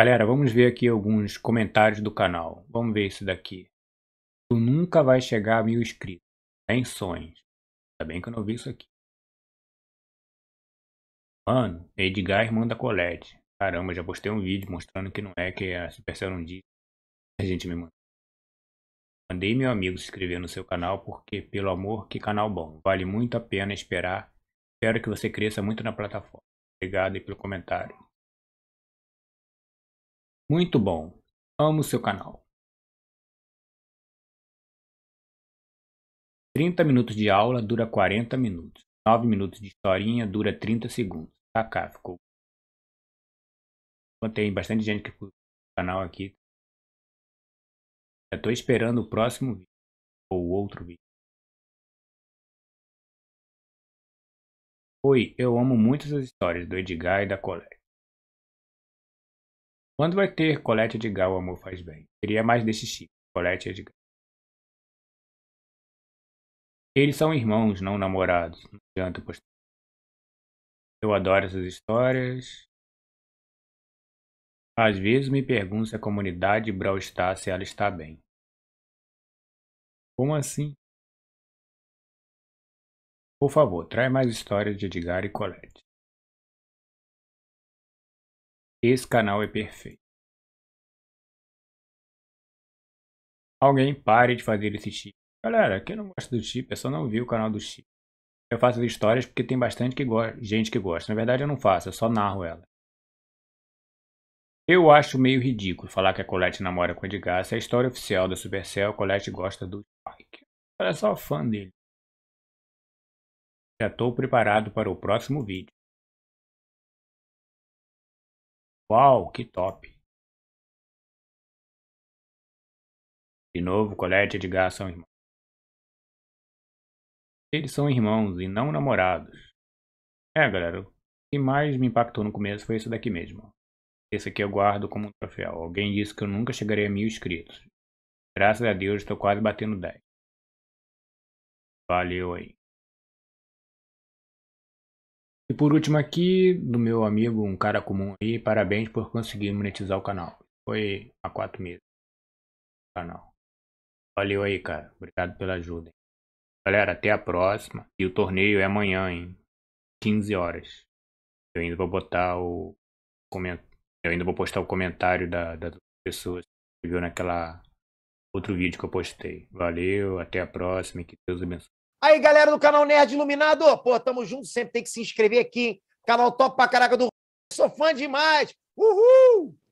Galera, vamos ver aqui alguns comentários do canal. Vamos ver isso daqui. Tu nunca vai chegar a mil inscritos. Tem é sonhos. Ainda bem que eu não vi isso aqui. Mano, Edgar, irmã da Colette. Caramba, já postei um vídeo mostrando que não é, que é a Supercell um dia. A gente me mandou. Mandei meu amigo se inscrever no seu canal porque, pelo amor, que canal bom. Vale muito a pena esperar. Espero que você cresça muito na plataforma. Obrigado aí pelo comentário. Muito bom, amo seu canal. 30 minutos de aula dura 40 minutos. 9 minutos de historinha dura 30 segundos. Kaká tá, ficou. Tem bastante gente que curte o canal aqui. Já tô esperando o próximo vídeo ou outro vídeo. Oi, eu amo muito as histórias do Edgar e da Colette. Quando vai é ter Colete Edgar, o amor faz bem? Seria mais desse tipo, Colete é Edgar. Eles são irmãos, não namorados. Não adianta postar. Eu adoro essas histórias. Às vezes me pergunto se a comunidade Brawl está, se ela está bem. Como assim? Por favor, traz mais histórias de Edgar e Colette. Esse canal é perfeito. Alguém pare de fazer esse chip. Galera, quem não gosta do chip é só não ver o canal do chip. Eu faço as histórias porque tem bastante que gente que gosta. Na verdade, eu não faço, eu só narro ela. Eu acho meio ridículo falar que a Colette namora com o Edgar se é a história oficial da Supercell, Colette gosta do Spike. Ela é só fã dele. Já estou preparado para o próximo vídeo. Uau, que top! De novo, colete e Edgar são irmãos. Eles são irmãos e não namorados. É, galera, o que mais me impactou no começo foi isso daqui mesmo. Esse aqui eu guardo como um troféu. Alguém disse que eu nunca chegaria a mil inscritos. Graças a Deus, estou quase batendo 10. Valeu aí. E por último aqui, do meu amigo, um cara comum aí, parabéns por conseguir monetizar o canal. Foi há quatro meses. Canal. Valeu aí, cara. Obrigado pela ajuda. Galera, até a próxima. E o torneio é amanhã, hein? 15 horas. Eu ainda vou botar o. Eu ainda vou postar o comentário da, das pessoas que viu naquela outro vídeo que eu postei. Valeu, até a próxima e que Deus abençoe. Aí, galera do canal Nerd Iluminado, pô, tamo junto, sempre tem que se inscrever aqui, hein? Canal top pra caraca do. Sou fã demais! Uhul!